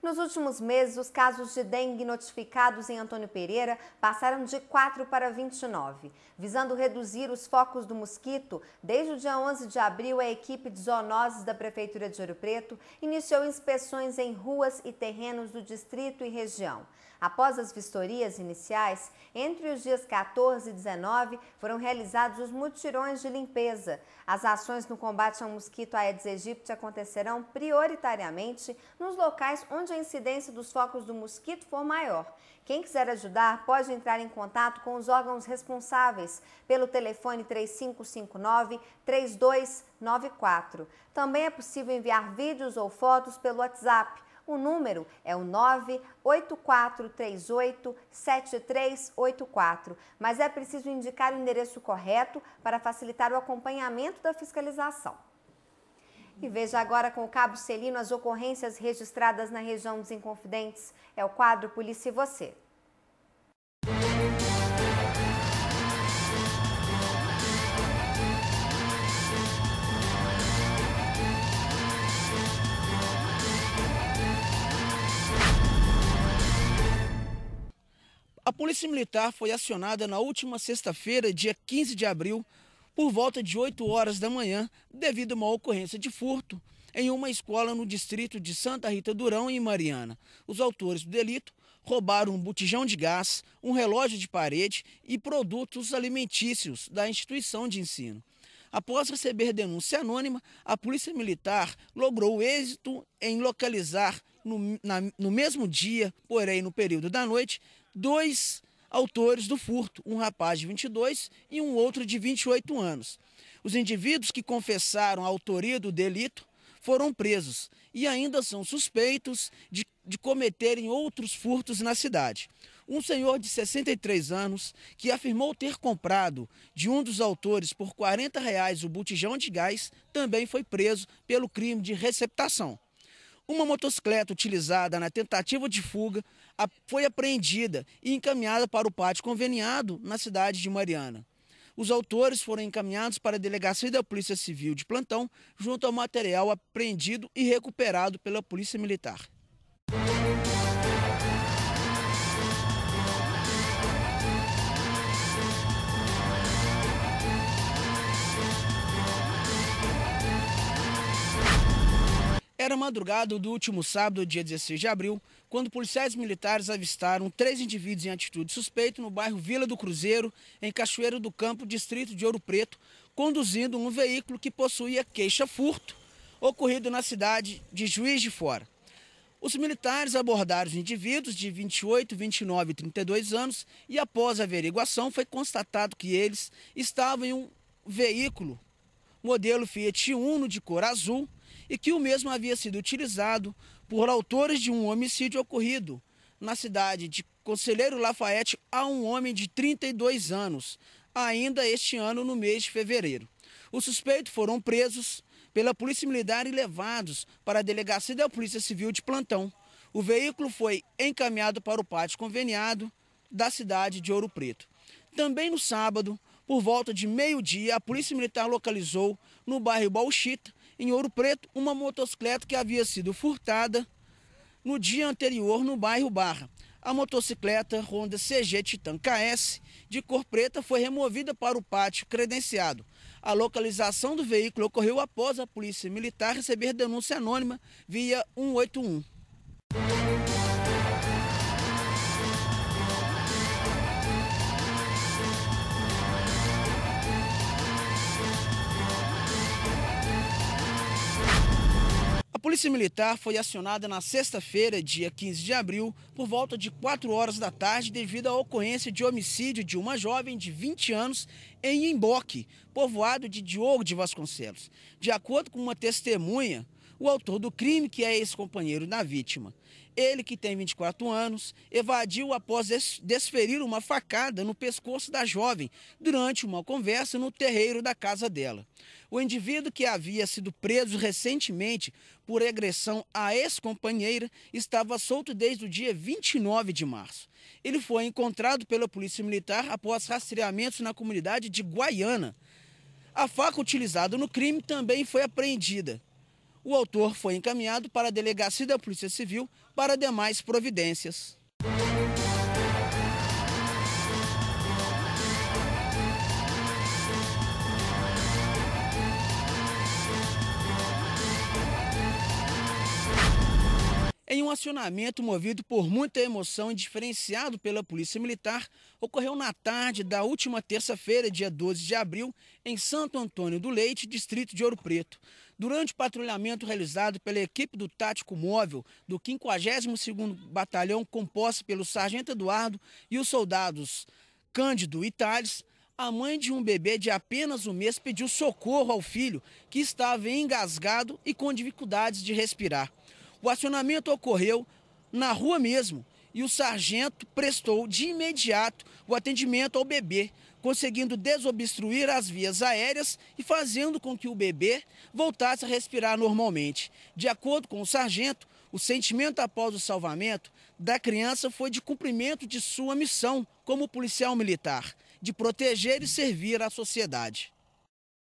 Nos últimos meses, os casos de dengue notificados em Antônio Pereira passaram de 4 para 29. Visando reduzir os focos do mosquito, desde o dia 11 de abril, a equipe de zoonoses da Prefeitura de Ouro Preto iniciou inspeções em ruas e terrenos do distrito e região. Após as vistorias iniciais, entre os dias 14 e 19 foram realizados os mutirões de limpeza. As ações no combate ao mosquito Aedes aegypti acontecerão prioritariamente nos locais onde a incidência dos focos do mosquito for maior. Quem quiser ajudar pode entrar em contato com os órgãos responsáveis pelo telefone 3559-3294. Também é possível enviar vídeos ou fotos pelo WhatsApp o número é o 984387384, mas é preciso indicar o endereço correto para facilitar o acompanhamento da fiscalização. E veja agora com o Cabo Celino as ocorrências registradas na região dos Inconfidentes. É o quadro Polícia e Você. Polícia Militar foi acionada na última sexta-feira, dia 15 de abril, por volta de 8 horas da manhã, devido a uma ocorrência de furto em uma escola no distrito de Santa Rita Durão, em Mariana. Os autores do delito roubaram um botijão de gás, um relógio de parede e produtos alimentícios da instituição de ensino. Após receber denúncia anônima, a Polícia Militar logrou êxito em localizar no, na, no mesmo dia, porém no período da noite, dois autores do furto, um rapaz de 22 e um outro de 28 anos. Os indivíduos que confessaram a autoria do delito foram presos e ainda são suspeitos de, de cometerem outros furtos na cidade. Um senhor de 63 anos, que afirmou ter comprado de um dos autores por 40 reais o botijão de gás, também foi preso pelo crime de receptação. Uma motocicleta utilizada na tentativa de fuga foi apreendida e encaminhada para o pátio conveniado na cidade de Mariana. Os autores foram encaminhados para a delegacia da Polícia Civil de plantão, junto ao material apreendido e recuperado pela Polícia Militar. Era madrugada do último sábado, dia 16 de abril, quando policiais militares avistaram três indivíduos em atitude suspeita no bairro Vila do Cruzeiro, em Cachoeiro do Campo, distrito de Ouro Preto, conduzindo um veículo que possuía queixa-furto, ocorrido na cidade de Juiz de Fora. Os militares abordaram os indivíduos de 28, 29 e 32 anos e, após a averiguação, foi constatado que eles estavam em um veículo modelo Fiat Uno de cor azul, e que o mesmo havia sido utilizado por autores de um homicídio ocorrido na cidade de Conselheiro Lafayette a um homem de 32 anos, ainda este ano no mês de fevereiro. Os suspeitos foram presos pela Polícia Militar e levados para a delegacia da Polícia Civil de plantão. O veículo foi encaminhado para o pátio conveniado da cidade de Ouro Preto. Também no sábado, por volta de meio-dia, a Polícia Militar localizou no bairro Bauxita em Ouro Preto, uma motocicleta que havia sido furtada no dia anterior no bairro Barra. A motocicleta Honda CG Titan KS, de cor preta, foi removida para o pátio credenciado. A localização do veículo ocorreu após a Polícia Militar receber denúncia anônima via 181. Polícia Militar foi acionada na sexta-feira, dia 15 de abril, por volta de 4 horas da tarde, devido à ocorrência de homicídio de uma jovem de 20 anos em Emboque, povoado de Diogo de Vasconcelos. De acordo com uma testemunha, o autor do crime, que é esse companheiro da vítima. Ele, que tem 24 anos, evadiu após desferir uma facada no pescoço da jovem durante uma conversa no terreiro da casa dela. O indivíduo que havia sido preso recentemente por agressão à ex-companheira estava solto desde o dia 29 de março. Ele foi encontrado pela Polícia Militar após rastreamentos na comunidade de Guaiana. A faca utilizada no crime também foi apreendida. O autor foi encaminhado para a delegacia da Polícia Civil para demais providências. Em um acionamento movido por muita emoção e diferenciado pela Polícia Militar, ocorreu na tarde da última terça-feira, dia 12 de abril, em Santo Antônio do Leite, distrito de Ouro Preto. Durante o patrulhamento realizado pela equipe do Tático Móvel do 52º Batalhão, composta pelo Sargento Eduardo e os soldados Cândido e Tales, a mãe de um bebê de apenas um mês pediu socorro ao filho, que estava engasgado e com dificuldades de respirar. O acionamento ocorreu na rua mesmo e o sargento prestou de imediato o atendimento ao bebê, conseguindo desobstruir as vias aéreas e fazendo com que o bebê voltasse a respirar normalmente. De acordo com o sargento, o sentimento após o salvamento da criança foi de cumprimento de sua missão como policial militar, de proteger e servir à sociedade.